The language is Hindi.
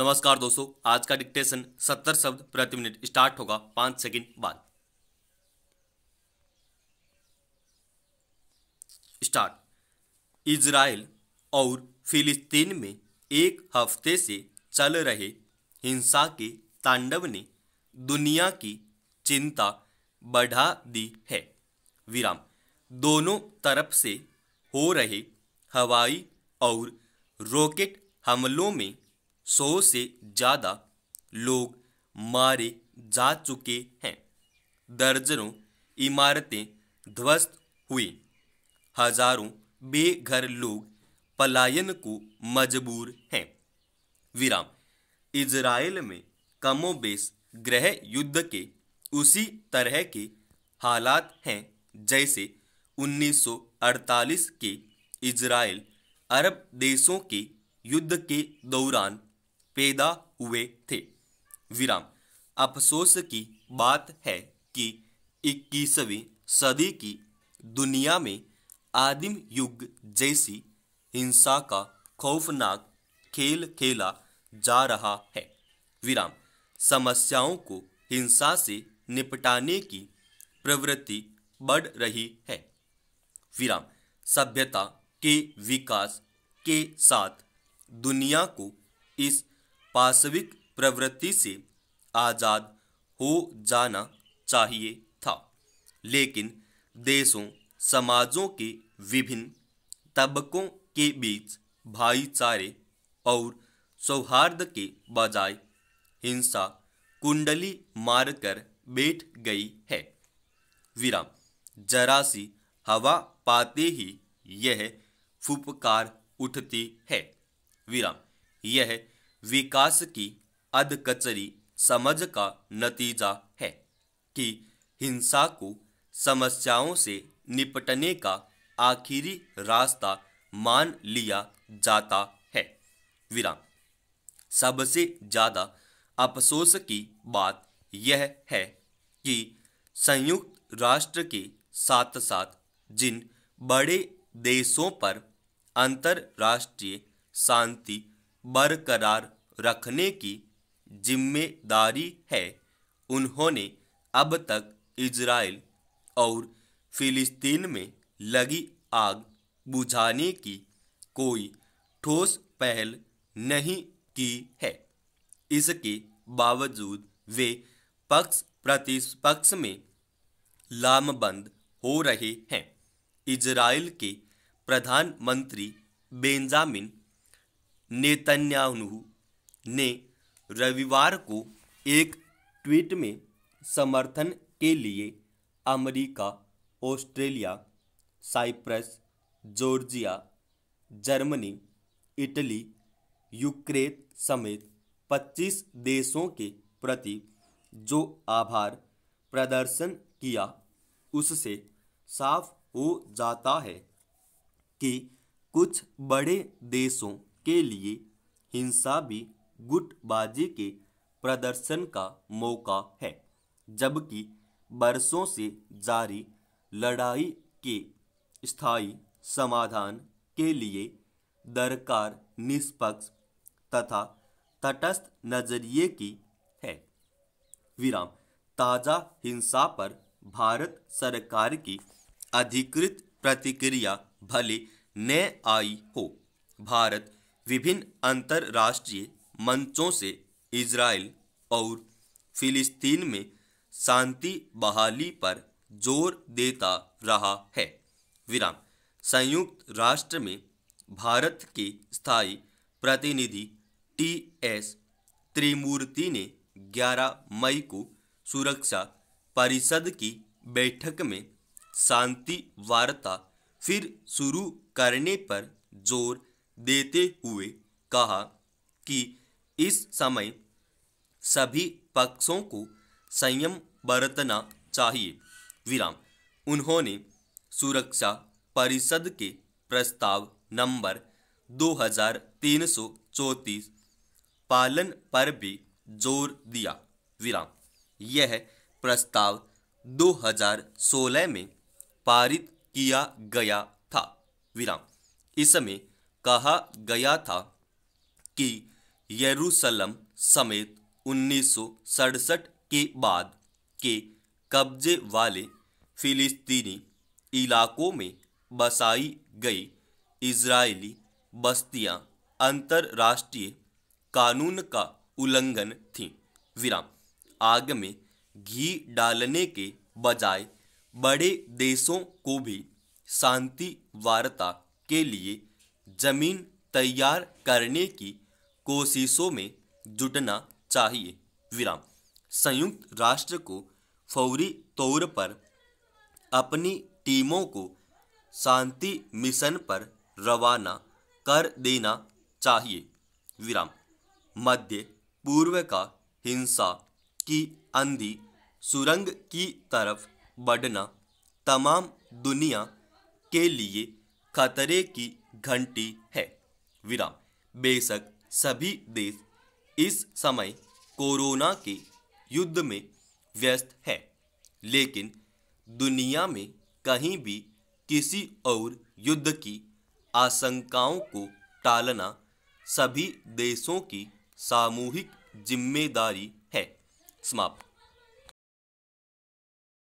नमस्कार दोस्तों आज का डिक्टेशन सत्तर शब्द प्रति मिनट स्टार्ट होगा पांच सेकंड बाद स्टार्ट इजराइल और फिलिस्तीन में एक हफ्ते से चल रहे हिंसा के तांडव ने दुनिया की चिंता बढ़ा दी है विराम दोनों तरफ से हो रहे हवाई और रॉकेट हमलों में सौ से ज़्यादा लोग मारे जा चुके हैं दर्जनों इमारतें ध्वस्त हुई हजारों बेघर लोग पलायन को मजबूर हैं विराम इजराइल में कमोबेश ग्रह युद्ध के उसी तरह के हालात हैं जैसे 1948 के इजराइल अरब देशों के युद्ध के दौरान पैदा हुए थे विराम अफसोस की बात है कि 21वीं सदी की दुनिया में आदिम युग जैसी हिंसा का खौफनाक खेल खेला जा रहा है विराम समस्याओं को हिंसा से निपटाने की प्रवृत्ति बढ़ रही है विराम सभ्यता के विकास के साथ दुनिया को इस पाशविक प्रवृत्ति से आज़ाद हो जाना चाहिए था लेकिन देशों समाजों के विभिन्न तबकों के बीच भाईचारे और सौहार्द के बजाय हिंसा कुंडली मारकर बैठ गई है विराम जरा सी हवा पाते ही यह फुपकार उठती है विराम यह विकास की अधकचरी समझ का नतीजा है कि हिंसा को समस्याओं से निपटने का आखिरी रास्ता मान लिया जाता है विराम सबसे ज़्यादा अफसोस की बात यह है कि संयुक्त राष्ट्र के साथ साथ जिन बड़े देशों पर अंतर्राष्ट्रीय शांति बरकरार रखने की जिम्मेदारी है उन्होंने अब तक इजराइल और फिलिस्तीन में लगी आग बुझाने की कोई ठोस पहल नहीं की है इसके बावजूद वे पक्ष प्रतिपक्ष में लामबंद हो रहे हैं इजराइल के प्रधानमंत्री बेंजामिन नेतन्याहू ने रविवार को एक ट्वीट में समर्थन के लिए America, Australia Cyprus Georgia Germany Italy Ukraine समेत 25 देशों के प्रति जो आभार प्रदर्शन किया उससे साफ हो जाता है कि कुछ बड़े देशों के लिए हिंसा भी गुटबाजी के प्रदर्शन का मौका है जबकि बरसों से जारी लड़ाई के स्थायी समाधान के लिए दरकार निष्पक्ष तथा तटस्थ नजरिए की है विराम ताज़ा हिंसा पर भारत सरकार की अधिकृत प्रतिक्रिया भले न आई हो भारत विभिन्न अंतर्राष्ट्रीय मंचों से इसराइल और फिलिस्तीन में शांति बहाली पर जोर देता रहा है विराम संयुक्त राष्ट्र में भारत के स्थायी प्रतिनिधि टी एस त्रिमूर्ति ने 11 मई को सुरक्षा परिषद की बैठक में शांति वार्ता फिर शुरू करने पर जोर देते हुए कहा कि इस समय सभी पक्षों को संयम बरतना चाहिए विराम उन्होंने सुरक्षा परिषद के प्रस्ताव नंबर 2334 पालन पर भी जोर दिया विराम यह प्रस्ताव 2016 में पारित किया गया था विराम इसमें कहा गया था कि यरूशलम समेत उन्नीस के बाद के कब्जे वाले फिलिस्तीनी इलाकों में बसाई गई इजरायली बस्तियां अंतर्राष्ट्रीय कानून का उल्लंघन थीं विराम आग में घी डालने के बजाय बड़े देशों को भी शांति वार्ता के लिए ज़मीन तैयार करने की कोशिशों में जुटना चाहिए विराम संयुक्त राष्ट्र को फौरी तौर पर अपनी टीमों को शांति मिशन पर रवाना कर देना चाहिए विराम मध्य पूर्व का हिंसा की अंधी सुरंग की तरफ बढ़ना तमाम दुनिया के लिए खतरे की घंटी है विराम बेशक सभी देश इस समय कोरोना के युद्ध में व्यस्त है लेकिन दुनिया में कहीं भी किसी और युद्ध की आशंकाओं को टालना सभी देशों की सामूहिक जिम्मेदारी है समाप्त